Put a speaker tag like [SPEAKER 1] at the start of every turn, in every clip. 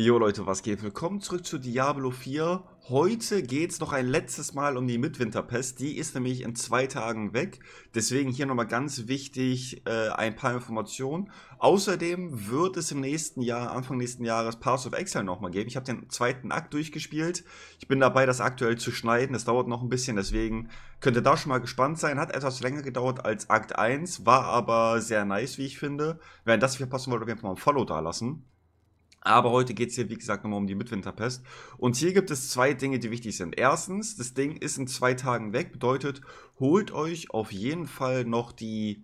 [SPEAKER 1] Jo Leute, was geht? Willkommen zurück zu Diablo 4. Heute geht's noch ein letztes Mal um die Midwinterpest. Die ist nämlich in zwei Tagen weg. Deswegen hier nochmal ganz wichtig äh, ein paar Informationen. Außerdem wird es im nächsten Jahr, Anfang nächsten Jahres, Pass of Exile nochmal geben. Ich habe den zweiten Akt durchgespielt. Ich bin dabei, das aktuell zu schneiden. Das dauert noch ein bisschen, deswegen könnt ihr da schon mal gespannt sein. Hat etwas länger gedauert als Akt 1, war aber sehr nice, wie ich finde. Wer das verpassen wollte, auf jeden Fall mal ein Follow da lassen. Aber heute geht es hier, wie gesagt, nochmal um die Mitwinterpest. Und hier gibt es zwei Dinge, die wichtig sind. Erstens, das Ding ist in zwei Tagen weg. Bedeutet, holt euch auf jeden Fall noch die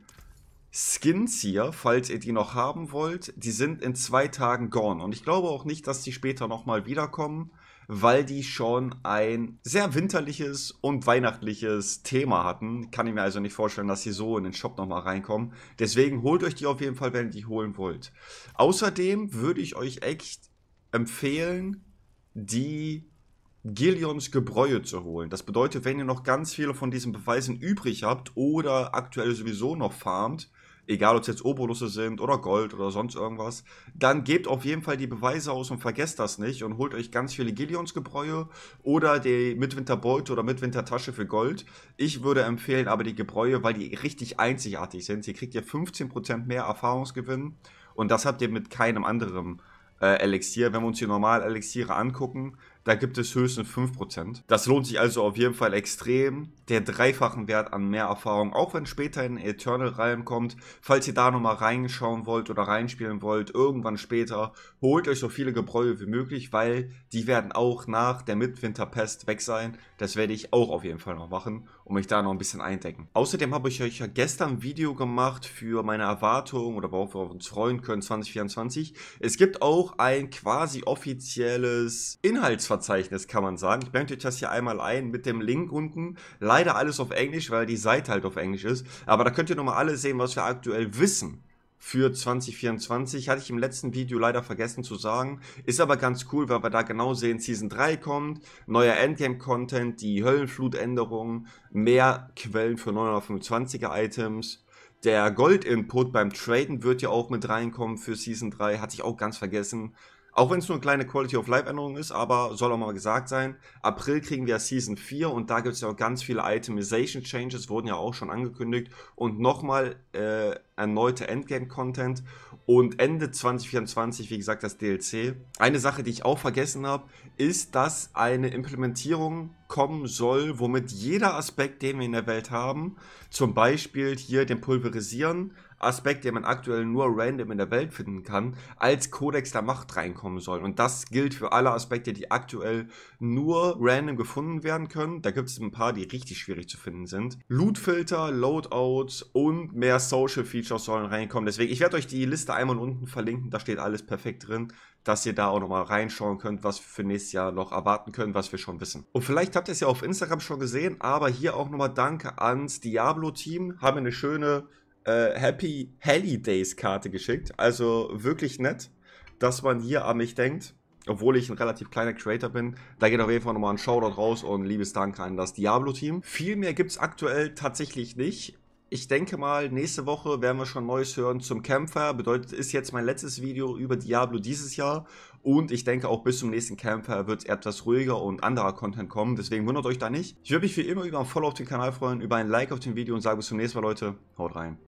[SPEAKER 1] Skins hier, falls ihr die noch haben wollt. Die sind in zwei Tagen gone. Und ich glaube auch nicht, dass die später nochmal wiederkommen weil die schon ein sehr winterliches und weihnachtliches Thema hatten. Kann ich mir also nicht vorstellen, dass sie so in den Shop nochmal reinkommen. Deswegen holt euch die auf jeden Fall, wenn ihr die holen wollt. Außerdem würde ich euch echt empfehlen, die Gillions Gebräue zu holen. Das bedeutet, wenn ihr noch ganz viele von diesen Beweisen übrig habt oder aktuell sowieso noch farmt, egal ob es jetzt Obolusse sind oder Gold oder sonst irgendwas, dann gebt auf jeden Fall die Beweise aus und vergesst das nicht und holt euch ganz viele Gillions-Gebräue oder die Mitwinterbeute oder Mitwintertasche für Gold. Ich würde empfehlen aber die Gebräue, weil die richtig einzigartig sind. Hier kriegt ihr 15% mehr Erfahrungsgewinn und das habt ihr mit keinem anderen äh, Elixier. Wenn wir uns die normalen Elixiere angucken, da gibt es höchstens 5%. Das lohnt sich also auf jeden Fall extrem. Der dreifachen Wert an mehr Erfahrung, auch wenn später in Eternal kommt. Falls ihr da nochmal reinschauen wollt oder reinspielen wollt, irgendwann später, holt euch so viele Gebräue wie möglich, weil die werden auch nach der Midwinterpest weg sein. Das werde ich auch auf jeden Fall noch machen und mich da noch ein bisschen eindecken. Außerdem habe ich euch ja gestern ein Video gemacht für meine Erwartungen oder worauf wir uns freuen können 2024. Es gibt auch ein quasi offizielles Inhaltsverzeichnis Inhaltsverzeichnis, kann man sagen. Ich blende euch das hier einmal ein mit dem Link unten. Leider alles auf Englisch, weil die Seite halt auf Englisch ist. Aber da könnt ihr nochmal alle sehen, was wir aktuell wissen für 2024. Hatte ich im letzten Video leider vergessen zu sagen. Ist aber ganz cool, weil wir da genau sehen, Season 3 kommt, neuer Endgame-Content, die Höllenflut-Änderungen, mehr Quellen für 925er-Items. Der Gold-Input beim Traden wird ja auch mit reinkommen für Season 3, hatte ich auch ganz vergessen. Auch wenn es nur eine kleine Quality of Life Änderung ist, aber soll auch mal gesagt sein. April kriegen wir Season 4 und da gibt es ja auch ganz viele Itemization Changes, wurden ja auch schon angekündigt. Und nochmal äh, erneute Endgame Content und Ende 2024, wie gesagt, das DLC. Eine Sache, die ich auch vergessen habe, ist, dass eine Implementierung kommen soll, womit jeder Aspekt, den wir in der Welt haben, zum Beispiel hier den Pulverisieren, Aspekt, den man aktuell nur random in der Welt finden kann, als Kodex der Macht reinkommen soll. Und das gilt für alle Aspekte, die aktuell nur random gefunden werden können. Da gibt es ein paar, die richtig schwierig zu finden sind. Lootfilter, Loadouts und mehr Social Features sollen reinkommen. Deswegen, ich werde euch die Liste einmal unten verlinken. Da steht alles perfekt drin dass ihr da auch nochmal reinschauen könnt, was wir für nächstes Jahr noch erwarten können, was wir schon wissen. Und vielleicht habt ihr es ja auf Instagram schon gesehen, aber hier auch nochmal Danke ans Diablo-Team. Haben eine schöne äh, Happy Holidays Karte geschickt. Also wirklich nett, dass man hier an mich denkt. Obwohl ich ein relativ kleiner Creator bin. Da geht auf jeden Fall nochmal ein Shoutout raus und liebes Dank an das Diablo-Team. Viel mehr gibt es aktuell tatsächlich nicht. Ich denke mal, nächste Woche werden wir schon Neues hören zum Campfire. Bedeutet, ist jetzt mein letztes Video über Diablo dieses Jahr. Und ich denke auch bis zum nächsten Campfire wird es etwas ruhiger und anderer Content kommen. Deswegen wundert euch da nicht. Ich würde mich wie immer über ein Follow auf den Kanal freuen, über ein Like auf dem Video und sage bis zum nächsten Mal, Leute. Haut rein.